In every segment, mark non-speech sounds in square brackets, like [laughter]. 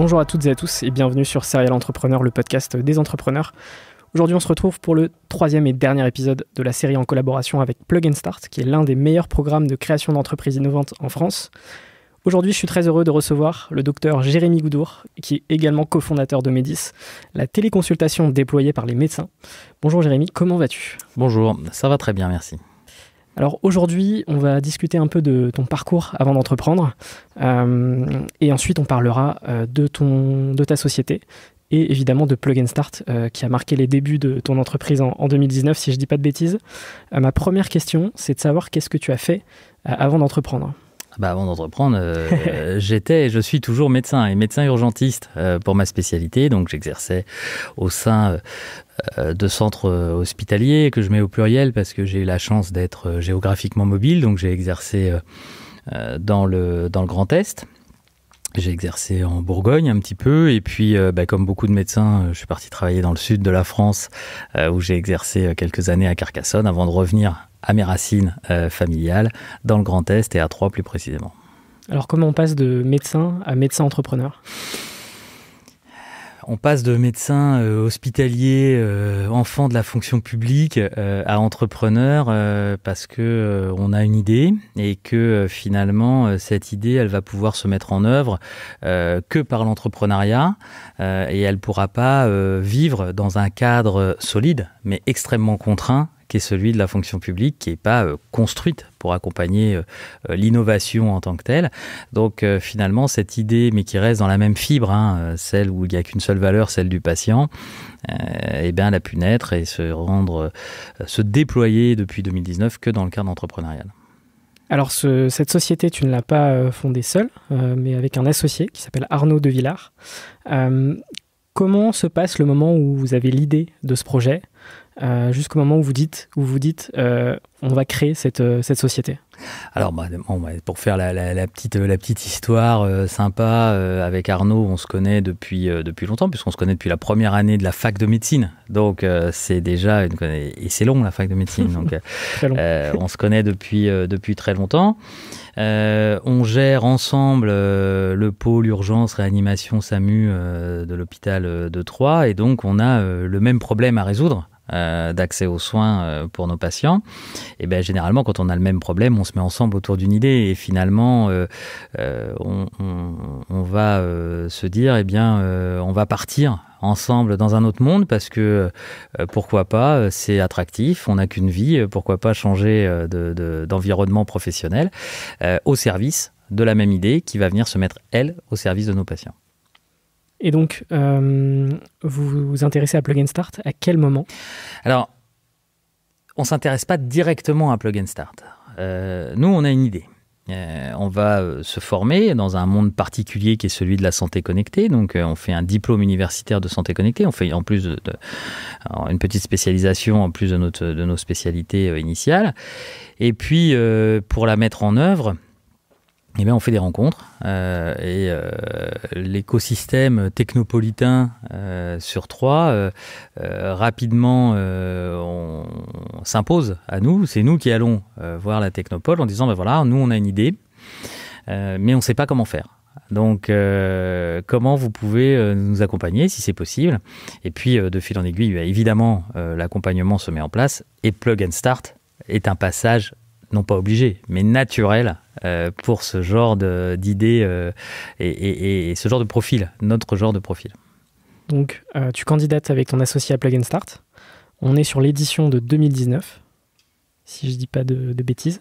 Bonjour à toutes et à tous et bienvenue sur Serial Entrepreneur, le podcast des entrepreneurs. Aujourd'hui, on se retrouve pour le troisième et dernier épisode de la série en collaboration avec Plug and Start, qui est l'un des meilleurs programmes de création d'entreprises innovantes en France. Aujourd'hui, je suis très heureux de recevoir le docteur Jérémy Goudour, qui est également cofondateur de Médis, la téléconsultation déployée par les médecins. Bonjour Jérémy, comment vas-tu Bonjour, ça va très bien, merci. Alors aujourd'hui, on va discuter un peu de ton parcours avant d'entreprendre. Euh, et ensuite, on parlera euh, de, ton, de ta société et évidemment de Plug and Start euh, qui a marqué les débuts de ton entreprise en, 2019, si je ne dis pas de bêtises. ma première question, c'est de savoir qu'est-ce que tu as fait avant d'entreprendre. Ah bah, avant d'entreprendre, euh, [laughs] j'étais et je suis toujours médecin et médecin urgentiste euh, pour ma spécialité. Donc j'exerçais au sein euh, de centres hospitaliers que je mets au pluriel parce que j'ai eu la chance d'être géographiquement mobile. Donc j'ai exercé dans, le, dans le Grand Est. J'ai exercé en Bourgogne un petit peu et puis bah, comme beaucoup de médecins, je suis parti travailler dans le sud de la France où j'ai exercé quelques années à Carcassonne avant de revenir à mes racines euh, familiales, dans le Grand Est et à Troyes plus précisément. Alors comment on passe de médecin à médecin entrepreneur on passe de médecin euh, hospitalier, euh, enfant de la fonction publique, à entrepreneur parce que on a une idée et que finalement cette idée, elle va pouvoir se mettre en œuvre que par l'entrepreneuriat et elle pourra pas vivre dans un cadre solide mais extrêmement contraint qui est celui de la fonction publique, qui n'est pas euh, construite pour accompagner euh, euh, l'innovation en tant que telle. Donc finalement, cette idée, mais qui reste dans la même fibre, hein, celle où il n'y a qu'une seule valeur, celle du patient, eh bien, elle a pu naître et se rendre, se déployer depuis 2019 que dans le cadre entrepreneurial. Alors cette société, tu ne l'as pas fondée seule, mais avec un associé qui s'appelle Arnaud de Villard. comment se passe le moment où vous avez l'idée de ce projet euh, jusqu'au moment où vous dites, où vous dites euh, on va créer cette, euh, cette société Alors, bah, bah, pour faire la, petite, la petite histoire sympa, avec Arnaud, on se connaît depuis, depuis longtemps, puisqu'on se connaît depuis la première année de la fac de médecine. Donc, c'est déjà Et c'est long, la fac de médecine. donc, [laughs] on se connaît depuis, depuis très longtemps. on gère ensemble le pôle urgence réanimation SAMU de l'hôpital de Troyes. Et donc, on a le même problème à résoudre euh, d'accès aux soins euh, pour nos patients, et bien généralement quand on a le même problème, on se met ensemble autour d'une idée et finalement euh, on, va se dire eh bien on va partir ensemble dans un autre monde parce que pourquoi pas, c'est attractif, on n'a qu'une vie, pourquoi pas changer d'environnement professionnel au service de la même idée qui va venir se mettre, elle, au service de nos patients. Et donc, euh, vous vous intéressez à Plug and Start à quel moment Alors, on ne s'intéresse pas directement à Plug and Start. Euh, nous, on a une idée. Euh, on va se former dans un monde particulier qui est celui de la santé connectée. Donc, on fait un diplôme universitaire de santé connectée. On fait en plus une petite spécialisation en plus de, de nos spécialités initiales. Et puis, pour la mettre en œuvre, eh bien, on fait des rencontres euh, et euh, l'écosystème technopolitain euh, sur trois, rapidement on, s'impose à nous. C'est nous qui allons voir la technopole en disant ben voilà, nous on a une idée, mais on ne sait pas comment faire. Donc, comment vous pouvez nous accompagner si c'est possible Et puis, de fil en aiguille, bah, évidemment, l'accompagnement se met en place et Plug and Start est un passage non pas obligé, mais naturel euh, pour ce genre d'idées euh, et, ce genre de profil, notre genre de profil. Donc, euh, tu candidates avec ton associé à Plug and Start. On est sur l'édition de 2019, si je ne dis pas de, bêtises.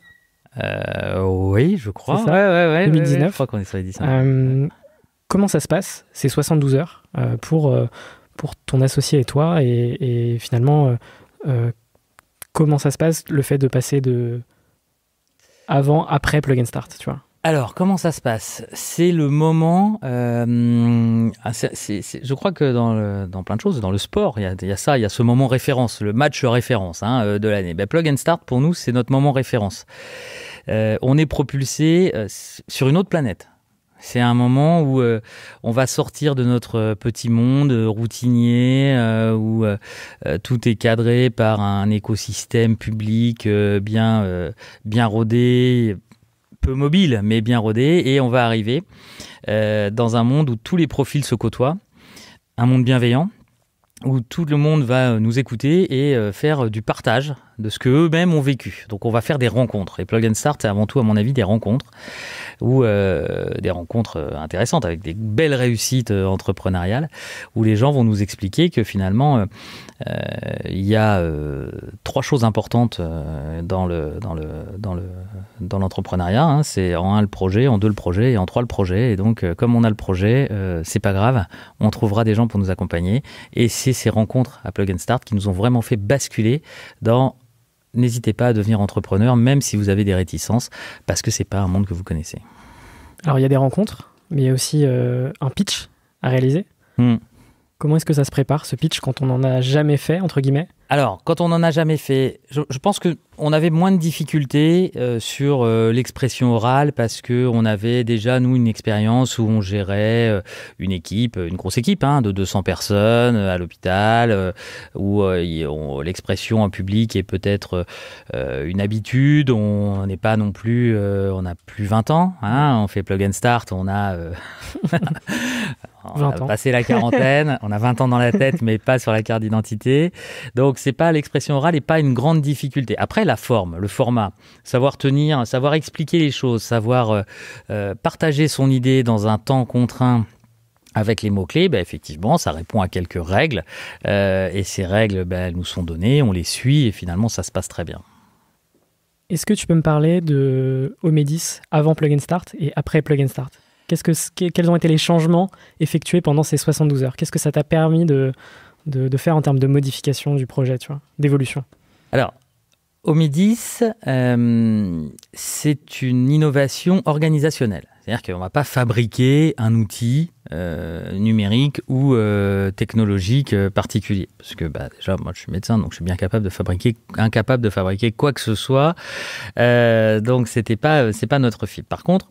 oui, je crois. ouais, ouais, 2019. crois qu'on est sur comment ça se passe C'est 72 heures pour, pour ton associé et toi, et finalement, comment ça se passe le fait de passer de avant, après Plug and Start, tu vois alors, comment ça se passe C'est le moment. Euh, ah, je crois que dans, plein de choses, dans le sport, il y, a, ça, il y a ce moment référence, le match référence hein, euh, de l'année. Ben, plug and Start, pour nous, c'est notre moment référence. Euh, on est propulsé sur une autre planète. C'est un moment où euh, on va sortir de notre euh, petit monde euh, routinier, où tout est cadré par un écosystème public bien, bien rodé, peu mobile, mais bien rodé, et on va arriver dans un monde où tous les profils se côtoient, un monde bienveillant, où tout le monde va nous écouter et faire du partage de ce que eux-mêmes ont vécu. Donc on va faire des rencontres. Et Plug and Start, c'est avant tout, à mon avis, des rencontres ou euh, des rencontres euh, intéressantes avec des belles réussites euh, entrepreneuriales, où les gens vont nous expliquer que finalement, il y a trois choses importantes dans le dans le dans le dans l'entrepreneuriat. Hein. C'est en un le projet, en deux le projet et en trois le projet. Et donc, comme on a le projet, c'est pas grave, on trouvera des gens pour nous accompagner. Et c'est ces rencontres à Plug and Start qui nous ont vraiment fait basculer dans n'hésitez pas à devenir entrepreneur, même si vous avez des réticences, parce que c'est pas un monde que vous connaissez. Alors il y a des rencontres, mais il y a aussi euh, un pitch à réaliser. Hmm. Comment est-ce que ça se prépare ce pitch quand on n'en a jamais fait entre guillemets Alors, quand on n'en a jamais fait, je, pense que on avait moins de difficultés euh, sur euh, l'expression orale parce que on avait déjà nous une expérience où on gérait euh, une équipe, une grosse équipe hein, de 200 personnes à l'hôpital où l'expression en public est peut-être une habitude. On n'est pas non plus, on a plus 20 ans, hein, on fait plug and start, on a [laughs] [laughs] Euh, [laughs] on a passé la quarantaine, on a 20 ans dans la tête, mais pas sur la carte d'identité. Donc, c'est pas l'expression orale et pas une grande difficulté. Après, la forme, le format, savoir tenir, savoir expliquer les choses, savoir euh, euh, partager son idée dans un temps contraint avec les mots-clés, ben, effectivement, ça répond à quelques règles. et ces règles, ben, elles nous sont données, on les suit et finalement, ça se passe très bien. Est-ce que tu peux me parler de Omedis avant Plug and Start et après Plug and Start que, quels ont été les changements effectués pendant ces 72 heures Qu'est-ce que ça t'a permis de, faire en termes de modification du projet, d'évolution Alors, Omidis, euh, c'est une innovation organisationnelle. C'est-à-dire qu'on ne va pas fabriquer un outil euh, numérique ou euh, technologique euh, particulier. Parce que bah, déjà, moi je suis médecin, donc je suis bien capable de fabriquer, incapable de fabriquer quoi que ce soit. donc ce n'est pas, pas notre fil. Par contre,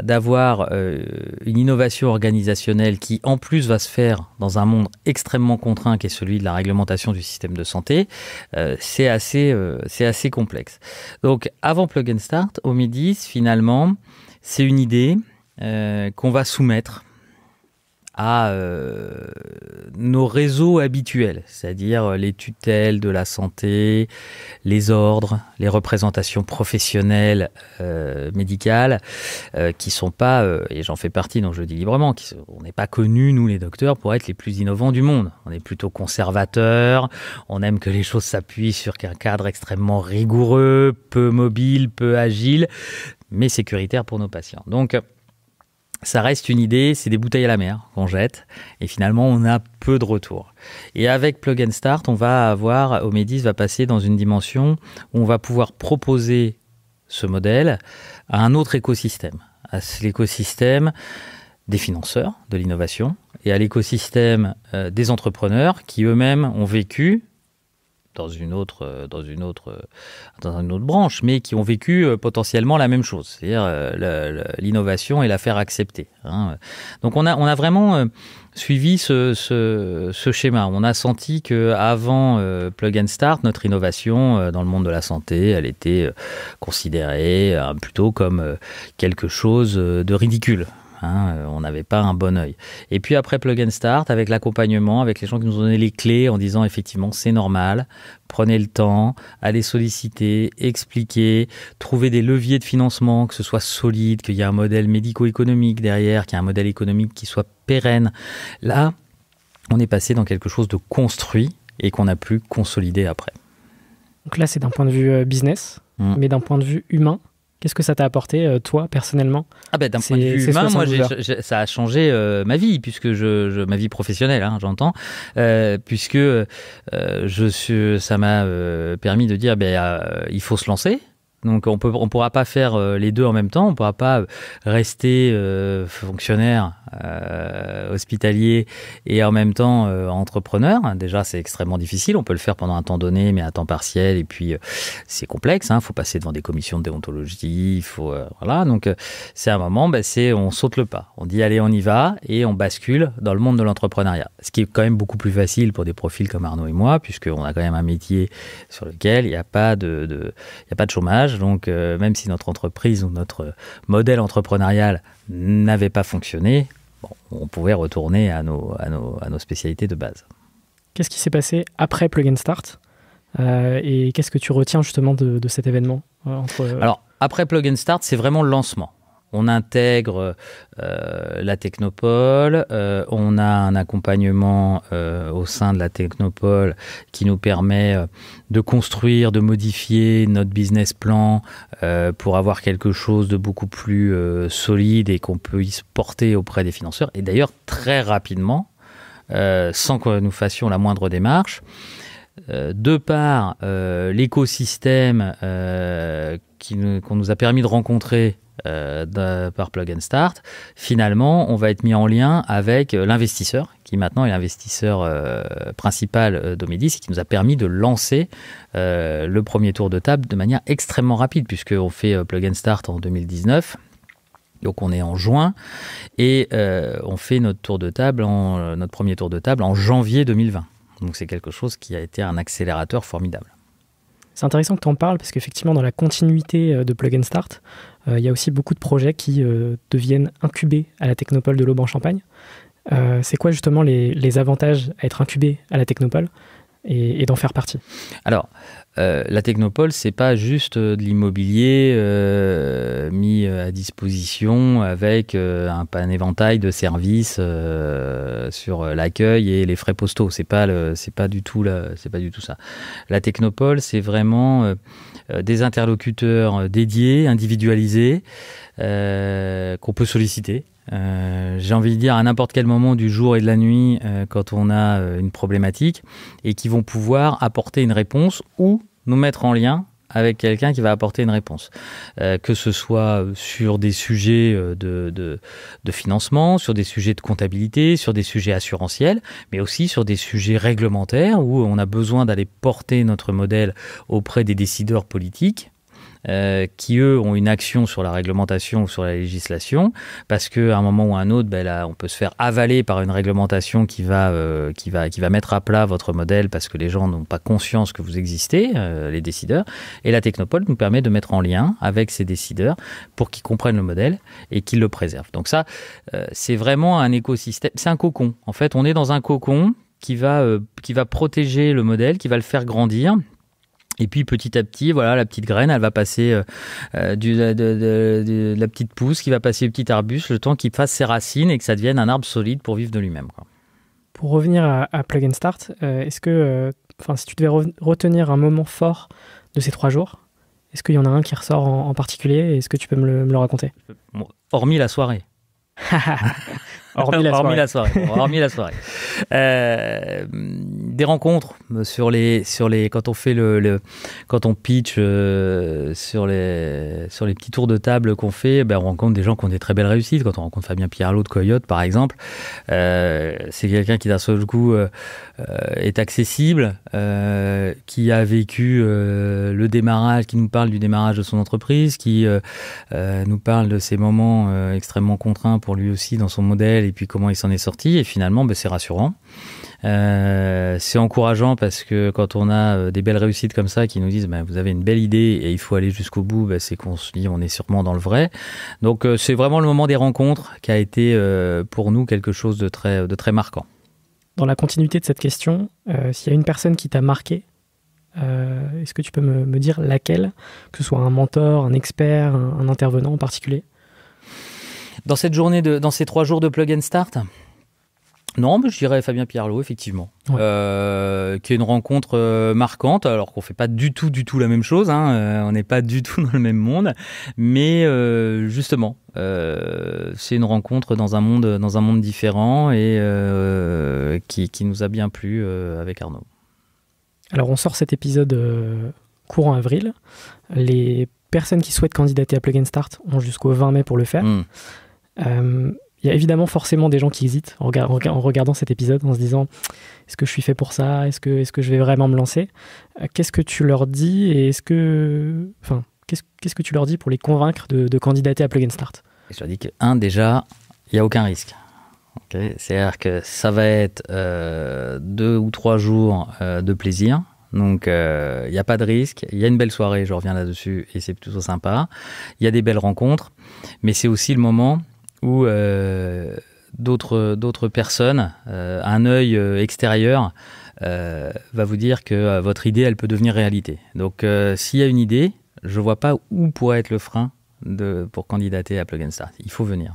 d'avoir euh, une innovation organisationnelle qui en plus va se faire dans un monde extrêmement contraint qui est celui de la réglementation du système de santé, euh, c'est assez, euh, c'est assez complexe. Donc avant Plug and Start, au Omidis, finalement, c'est une idée qu'on va soumettre à euh, nos réseaux habituels, c'est-à-dire les tutelles de la santé, les ordres, les représentations professionnelles euh, médicales, euh, qui sont pas, et j'en fais partie, donc je le dis librement, on n'est pas connus, nous les docteurs, pour être les plus innovants du monde. On est plutôt conservateurs, on aime que les choses s'appuient sur un cadre extrêmement rigoureux, peu mobile, peu agile, mais sécuritaire pour nos patients. Donc, ça reste une idée, c'est des bouteilles à la mer qu'on jette, et finalement on a peu de retour. Et avec Plug and Start, on va avoir, Omedis va passer dans une dimension où on va pouvoir proposer ce modèle à un autre écosystème, à l'écosystème des financeurs de l'innovation et à l'écosystème euh, des entrepreneurs qui eux-mêmes ont vécu dans une autre, euh, dans une autre, euh, dans une autre branche, mais qui ont vécu euh, potentiellement la même chose, c'est-à-dire l'innovation et la faire accepter. Hein. Donc on a, on a vraiment suivi ce, schéma. On a senti que avant Plug and Start, notre innovation dans le monde de la santé, elle était considérée plutôt comme quelque chose de ridicule. Hein, euh, on n'avait pas un bon oeil. Et puis après Plug and Start, avec l'accompagnement, avec les gens qui nous ont les clés en disant effectivement c'est normal, prenez le temps, allez solliciter, expliquer, trouver des leviers de financement, que ce soit solide, qu'il y ait un modèle médico-économique derrière, qu'il y ait un modèle économique qui soit pérenne. Là, on est passé dans quelque chose de construit et qu'on a pu consolider après. Donc là, c'est d'un point de vue euh, business, mmh. mais d'un point de vue humain, Qu'est-ce que ça t'a apporté, euh, toi, personnellement ah ben, D'un point de vue moi, ça a changé euh, ma vie, puisque je, ma vie professionnelle, hein, j'entends, euh, puisque je suis, ça m'a permis de dire, ben, il faut se lancer, donc on peut on pourra pas faire les deux en même temps, on pourra pas rester fonctionnaire euh, hospitalier et en même temps euh, entrepreneur. Déjà, c'est extrêmement difficile. On peut le faire pendant un temps donné, mais à temps partiel. Et puis, euh, c'est complexe. Il hein. faut passer devant des commissions de déontologie. Il faut voilà. Donc, c'est un moment. où bah, c'est on saute le pas. On dit allez, on y va et on bascule dans le monde de l'entrepreneuriat. Ce qui est quand même beaucoup plus facile pour des profils comme Arnaud et moi, puisqu'on a quand même un métier sur lequel il n'y a pas de, de il y a pas de chômage. Donc, même si notre entreprise ou notre modèle entrepreneurial n'avait pas fonctionné, on pouvait retourner à nos, à nos, spécialités de base. Qu'est-ce qui s'est passé après Plug and Start euh, et qu'est-ce que tu retiens justement de, cet événement euh, euh Alors, après Plug and Start, c'est vraiment le lancement on intègre euh, la technopole, euh, on a un accompagnement euh, au sein de la technopole qui nous permet de construire, de modifier notre business plan pour avoir quelque chose de beaucoup plus solide et qu'on puisse porter auprès des financeurs. Et d'ailleurs, très rapidement, sans que nous fassions la moindre démarche, de par l'écosystème qu'on nous a permis de rencontrer euh, par Plug and Start, finalement, on va être mis en lien avec euh, l'investisseur qui maintenant est l'investisseur euh, principal d'Omedis et qui nous a permis de lancer le premier tour de table de manière extrêmement rapide, puisqu'on fait Plug and Start en 2019. Donc on est en juin et on fait notre tour de table, en, notre premier tour de table en janvier 2020. Donc c'est quelque chose qui a été un accélérateur formidable. C'est intéressant que tu en parles parce qu'effectivement, dans la continuité euh, de Plug and Start, euh, il y a aussi beaucoup de projets qui euh, deviennent incubés à la Technopole de l'Aube en Champagne. c'est quoi justement les, les, avantages à être incubé à la Technopole et, d'en faire partie Alors, euh, la Technopole, c'est pas juste euh, de l'immobilier euh, mis à disposition avec un, un, éventail de services sur l'accueil et les frais postaux. C'est pas c'est pas du tout c'est pas du tout ça. La Technopole, c'est vraiment des interlocuteurs dédiés, individualisés, qu'on peut solliciter euh, j'ai envie de dire, à n'importe quel moment du jour et de la nuit, euh, quand on a euh, une problématique, et qui vont pouvoir apporter une réponse ou nous mettre en lien avec quelqu'un qui va apporter une réponse. que ce soit sur des sujets de, de, financement, sur des sujets de comptabilité, sur des sujets assurantiels, mais aussi sur des sujets réglementaires où on a besoin d'aller porter notre modèle auprès des décideurs politiques euh, qui eux ont une action sur la réglementation ou sur la législation, parce qu'à un moment ou à un autre, ben on peut se faire avaler par une réglementation qui va, euh, qui va, qui va mettre à plat votre modèle parce que les gens n'ont pas conscience que vous existez, euh, les décideurs. Et la Technopole nous permet de mettre en lien avec ces décideurs pour qu'ils comprennent le modèle et qu'ils le préservent. Donc ça, c'est vraiment un écosystème, c'est un cocon. En fait, on est dans un cocon qui va, qui va protéger le modèle, qui va le faire grandir et puis petit à petit, voilà, la petite graine, elle va passer euh, euh, de, la petite pousse qui va passer du petit arbuste, le temps qu'il fasse ses racines et que ça devienne un arbre solide pour vivre de lui-même. Pour revenir à, Plug and Start, euh, est-ce que, enfin, si tu devais retenir un moment fort de ces trois jours, est-ce qu'il y en a un qui ressort en, particulier Est-ce que tu peux me le, raconter Hormis la soirée. [laughs] Hormis la soirée. hormis la soirée. des rencontres euh, sur les, sur les, quand on fait le, quand on pitch euh, sur les, sur les petits tours de table qu'on fait, ben, on rencontre des gens qui ont des très belles réussites. Quand on rencontre Fabien Pierlot de Coyote, par exemple, euh, c'est quelqu'un qui d'un seul coup est accessible, qui a vécu le démarrage, qui nous parle du démarrage de son entreprise, qui nous parle de ses moments extrêmement contraints pour lui aussi dans son modèle et puis comment il s'en est sorti. Et finalement, ben, c'est rassurant. Euh, c'est encourageant parce que quand on a euh, des belles réussites comme ça qui nous disent ben, vous avez une belle idée et il faut aller jusqu'au bout, ben, c'est qu'on se dit on est sûrement dans le vrai. Donc euh, c'est vraiment le moment des rencontres qui a été pour nous quelque chose de très, marquant. Dans la continuité de cette question, s'il y a une personne qui t'a marqué, est-ce que tu peux me, dire laquelle Que ce soit un mentor, un expert, un intervenant en particulier dans cette journée, de, dans ces trois jours de plug and start non, mais je dirais Fabien Pierlot, effectivement, euh, qui est une rencontre euh, marquante, alors qu'on fait pas du tout, du tout la même chose, hein, euh, on n'est pas du tout [laughs] dans le même monde, mais justement, c'est une rencontre dans un monde, dans un monde différent et qui, nous a bien plu avec Arnaud. Alors on sort cet épisode courant avril. Les personnes qui souhaitent candidater à Plug and Start ont jusqu'au 20 mai pour le faire. Mmh il euh, y a évidemment forcément des gens qui hésitent en, regardant cet épisode, en se disant est-ce que je suis fait pour ça Est-ce que, est -ce que je vais vraiment me lancer euh, Qu'est-ce que tu leur dis Et est-ce que. Enfin, qu'est-ce que tu leur dis pour les convaincre de, candidater à Plug and Start Je leur dis que, un, déjà, il n'y a aucun risque. C'est-à-dire que ça va être euh, deux ou trois jours de plaisir. Donc, il n'y a pas de risque. Il y a une belle soirée, je reviens là-dessus, et c'est plutôt sympa. Il y a des belles rencontres, mais c'est aussi le moment ou euh, d'autres d'autres personnes, euh, un œil euh, extérieur, va vous dire que votre idée, elle peut devenir réalité. Donc, s'il y a une idée, je ne vois pas où pourrait être le frein pour candidater à Plug and Start. Il faut venir.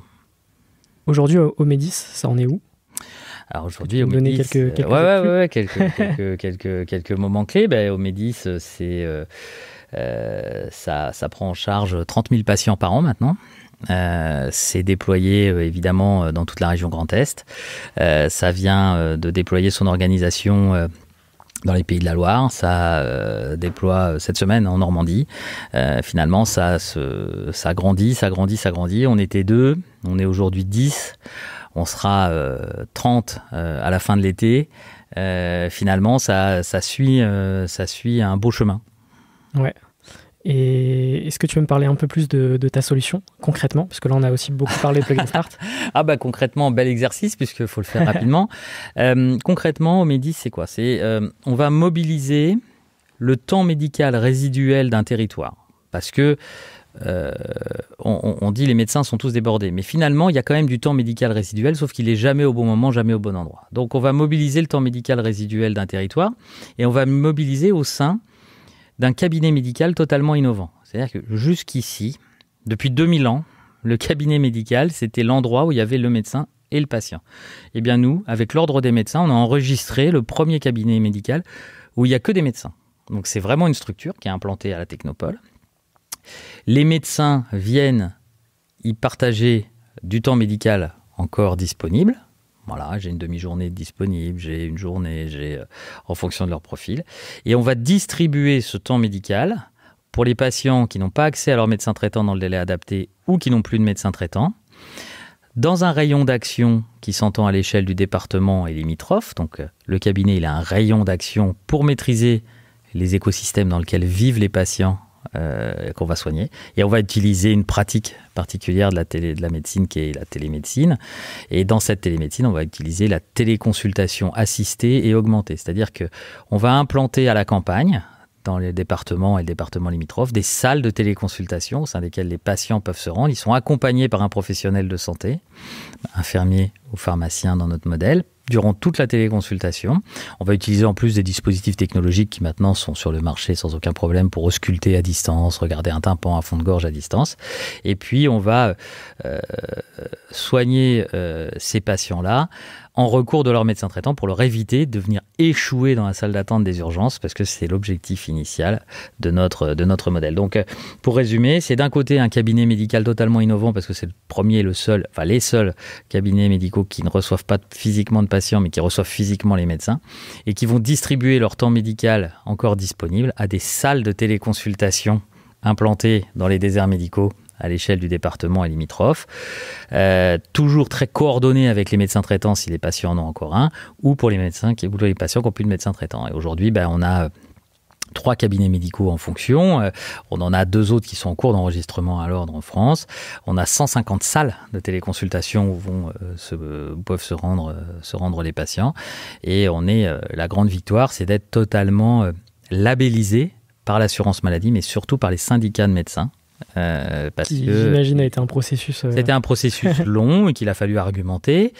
Aujourd'hui, au Médis, ça en est où alors aujourd'hui, au Médis, quelques, ouais, ouais, ouais, [laughs] moments clés. Ben, au Médis, c'est, ça, ça prend en charge 30 000 patients par an maintenant. Euh, c'est déployé euh, évidemment euh, dans toute la région Grand Est. ça vient de déployer son organisation dans les pays de la Loire. Ça déploie cette semaine en Normandie. finalement, ça, se, ça grandit, ça grandit, ça grandit. On était deux, on est aujourd'hui dix. on sera 30 à la fin de l'été. finalement, ça, ça, suit, ça suit un beau chemin. Ouais, et est-ce que tu veux me parler un peu plus de, ta solution concrètement Parce que là, on a aussi beaucoup parlé de Plug and Start. [laughs] ah bah concrètement, bel exercice puisqu'il faut le faire rapidement. [laughs] euh, concrètement, Omedi, c'est quoi C'est euh, on va mobiliser le temps médical résiduel d'un territoire. Parce que euh, on, on, dit les médecins sont tous débordés, mais finalement, il y a quand même du temps médical résiduel, sauf qu'il n'est jamais au bon moment, jamais au bon endroit. Donc, on va mobiliser le temps médical résiduel d'un territoire et on va mobiliser au sein d'un cabinet médical totalement innovant. C'est-à-dire que jusqu'ici, depuis 2000 ans, le cabinet médical, c'était l'endroit où il y avait le médecin et le patient. Eh bien nous, avec l'ordre des médecins, on a enregistré le premier cabinet médical où il n'y a que des médecins. Donc c'est vraiment une structure qui est implantée à la Technopole. Les médecins viennent y partager du temps médical encore disponible voilà, j'ai une demi-journée disponible, j'ai une journée, j'ai euh, en fonction de leur profil. Et on va distribuer ce temps médical pour les patients qui n'ont pas accès à leur médecin traitant dans le délai adapté ou qui n'ont plus de médecin traitant dans un rayon d'action qui s'entend à l'échelle du département et limitrophe. Donc euh, le cabinet, il a un rayon d'action pour maîtriser les écosystèmes dans lesquels vivent les patients euh, qu'on va soigner. Et on va utiliser une pratique particulière de la, de la médecine qui est la télémédecine. Et dans cette télémédecine, on va utiliser la téléconsultation assistée et augmentée. C'est-à-dire qu'on va implanter à la campagne, dans les départements et les départements limitrophes, des salles de téléconsultation au sein desquelles les patients peuvent se rendre. Ils sont accompagnés par un professionnel de santé, infirmier ou pharmacien dans notre modèle, durant toute la téléconsultation. On va utiliser en plus des dispositifs technologiques qui maintenant sont sur le marché sans aucun problème pour ausculter à distance, regarder un tympan à fond de gorge à distance. Et puis on va euh, soigner euh, ces patients-là en recours de leur médecin traitant pour leur éviter de venir échouer dans la salle d'attente des urgences, parce que c'est l'objectif initial de notre, de notre modèle. Donc, euh, pour résumer, c'est d'un côté un cabinet médical totalement innovant, parce que c'est le premier et le seul, enfin les seuls cabinets médicaux qui ne reçoivent pas physiquement de patients mais qui reçoivent physiquement les médecins, et qui vont distribuer leur temps médical encore disponible à des salles de téléconsultation implantées dans les déserts médicaux à l'échelle du département et limitrophe, euh, toujours très coordonnées avec les médecins traitants si les patients en ont encore un, ou pour les médecins qui, les patients qui n'ont plus de médecins traitants. Et aujourd'hui, ben, on a trois cabinets médicaux en fonction. Euh, on en a deux autres qui sont en cours d'enregistrement à l'ordre en France. On a 150 salles de téléconsultation où vont, euh, se, peuvent se rendre, euh, se rendre les patients. Et on est la grande victoire, c'est d'être totalement labellisé par l'assurance maladie, mais surtout par les syndicats de médecins euh, parce qui, que j'imagine a été un processus. Euh, C'était un processus [laughs] long et qu'il a fallu argumenter,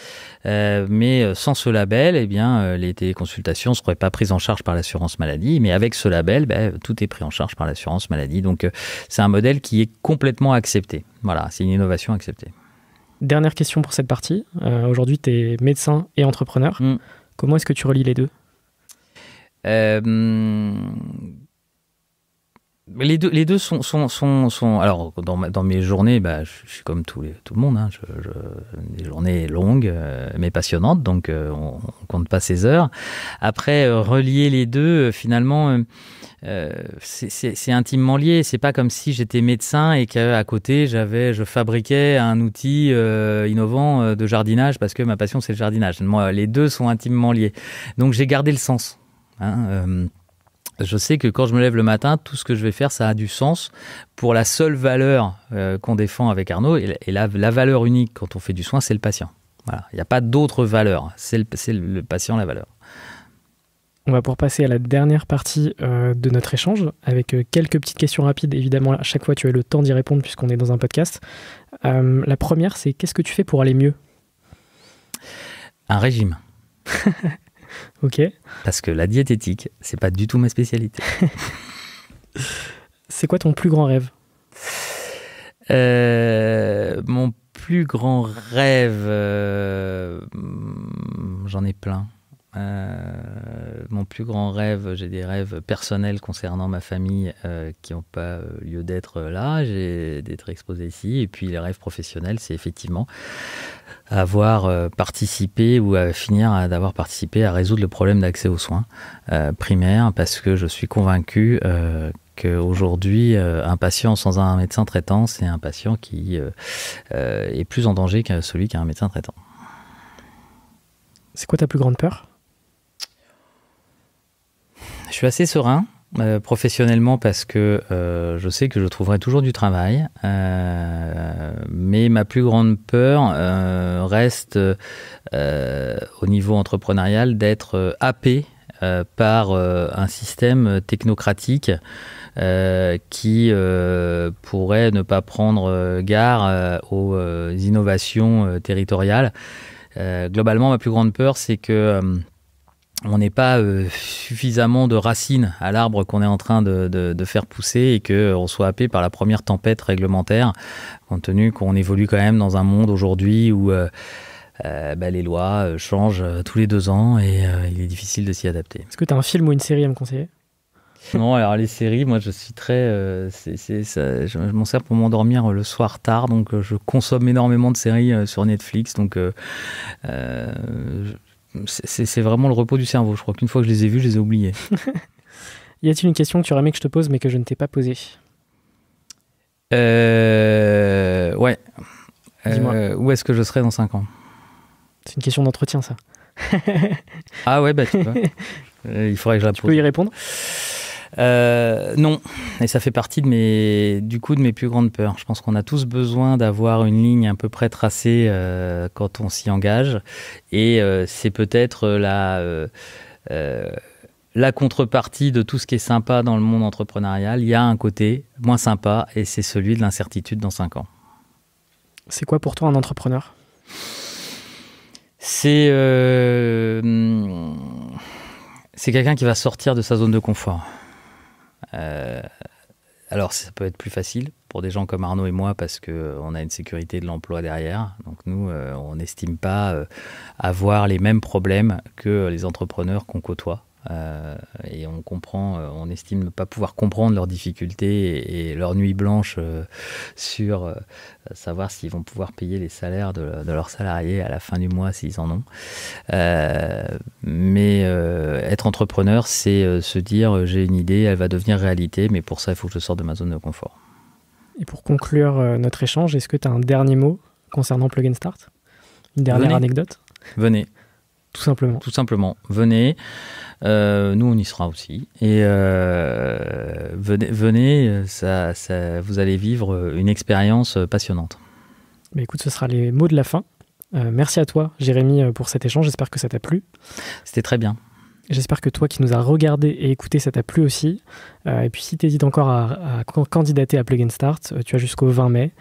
euh, mais sans ce label, eh bien, les téléconsultations ne seraient pas prises en charge par l'assurance maladie. Mais avec ce label, ben, tout est pris en charge par l'assurance maladie. Donc, c'est un modèle qui est complètement accepté. Voilà, c'est une innovation acceptée. Dernière question pour cette partie. Aujourd'hui, tu es médecin et entrepreneur. Mm. Comment est-ce que tu relis les deux les deux, les deux sont, sont, sont, sont alors dans, dans, mes journées, bah, je, suis comme tout, tout le monde, hein, je, je, des journées longues euh, mais passionnantes, donc euh, on, ne compte pas ses heures. Après, euh, relier les deux, finalement, c'est intimement lié. C'est pas comme si j'étais médecin et qu'à côté j'avais, je fabriquais un outil innovant de jardinage parce que ma passion c'est le jardinage. les deux sont intimement liés. Donc j'ai gardé le sens. Hein, je sais que quand je me lève le matin, tout ce que je vais faire, ça a du sens pour la seule valeur euh, qu'on défend avec Arnaud. Et, la, valeur unique quand on fait du soin, c'est le patient. Il n'y a pas d'autre valeur. C'est le, patient la valeur. On va pour passer à la dernière partie euh, de notre échange avec euh, quelques petites questions rapides. Évidemment, à chaque fois, tu as le temps d'y répondre puisqu'on est dans un podcast. la première, c'est qu'est-ce que tu fais pour aller mieux Un régime. [laughs] [laughs] Ok. Parce que la diététique, c'est pas du tout ma spécialité. [laughs] c'est quoi ton plus grand rêve euh, Mon plus grand rêve, euh, j'en ai plein. Euh, mon plus grand rêve, j'ai des rêves personnels concernant ma famille euh, qui n'ont pas euh, lieu d'être là, j'ai d'être exposé ici. Et puis les rêves professionnels, c'est effectivement avoir participé ou à finir d'avoir participé à résoudre le problème d'accès aux soins primaires, parce que je suis convaincu qu'aujourd'hui, un patient sans un médecin traitant, c'est un patient qui est plus en danger que celui qui a un médecin traitant. C'est quoi ta plus grande peur je suis assez serein euh, professionnellement parce que euh, je sais que je trouverai toujours du travail. Euh, mais ma plus grande peur reste au niveau entrepreneurial d'être happé par un système technocratique qui pourrait ne pas prendre garde aux innovations territoriales. globalement, ma plus grande peur, c'est que on n'est pas euh, suffisamment de racines à l'arbre qu'on est en train de, faire pousser et qu'on euh, soit happé par la première tempête réglementaire, compte tenu qu'on évolue quand même dans un monde aujourd'hui où euh, bah, les lois changent tous les deux ans et il est difficile de s'y adapter. Est-ce que tu as un film ou une série à me conseiller non, alors les séries, moi je suis très. je, m'en sers pour m'endormir le soir tard, donc je consomme énormément de séries sur Netflix. Donc c'est vraiment le repos du cerveau. Je crois qu'une fois que je les ai vus, je les ai oubliés. [laughs] y a-t-il une question que tu aurais aimé que je te pose mais que je ne t'ai pas posée euh, Ouais. Euh, où est-ce que je serai dans 5 ans C'est une question d'entretien, ça. ah ouais, bah tu vois. [laughs] Euh, il faudrait que je la pose. Tu peux y répondre euh, non, et ça fait partie de mes, du coup de mes plus grandes peurs. Je pense qu'on a tous besoin d'avoir une ligne à peu près tracée euh, quand on s'y engage, et euh, c'est peut-être la contrepartie de tout ce qui est sympa dans le monde entrepreneurial, il y a un côté moins sympa et c'est celui de l'incertitude dans cinq ans. C'est quoi pour toi un entrepreneur hmm, C'est quelqu'un qui va sortir de sa zone de confort. Euh, alors ça peut être plus facile pour des gens comme Arnaud et moi parce qu'on euh, a une sécurité de l'emploi derrière. Donc nous, euh, on n'estime pas avoir les mêmes problèmes que les entrepreneurs qu'on côtoie. Euh, et on comprend, euh, on estime ne pas pouvoir comprendre leurs difficultés et, leur leurs nuits blanches euh, sur savoir s'ils vont pouvoir payer les salaires de, leurs salariés à la fin du mois s'ils en ont. mais être entrepreneur, c'est se dire j'ai une idée, elle va devenir réalité, mais pour ça, il faut que je sorte de ma zone de confort. Et pour conclure notre échange, est-ce que tu as un dernier mot concernant Plug and Start Une dernière anecdote Venez. Tout simplement. Tout simplement. Venez. Euh, nous, on y sera aussi. Et euh, venez, venez ça, vous allez vivre une expérience passionnante. Mais écoute, ce sera les mots de la fin. Euh, merci à toi, Jérémy, pour cet échange. J'espère que ça t'a plu. C'était très bien. J'espère que toi qui nous as regardé et écouté, ça t'a plu aussi. et puis si tu hésites encore à, candidater à Plug and Start, tu as jusqu'au 20 mai.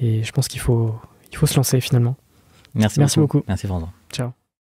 Et je pense qu'il faut, il faut se lancer finalement. Merci, merci beaucoup. beaucoup. Merci François. Ciao.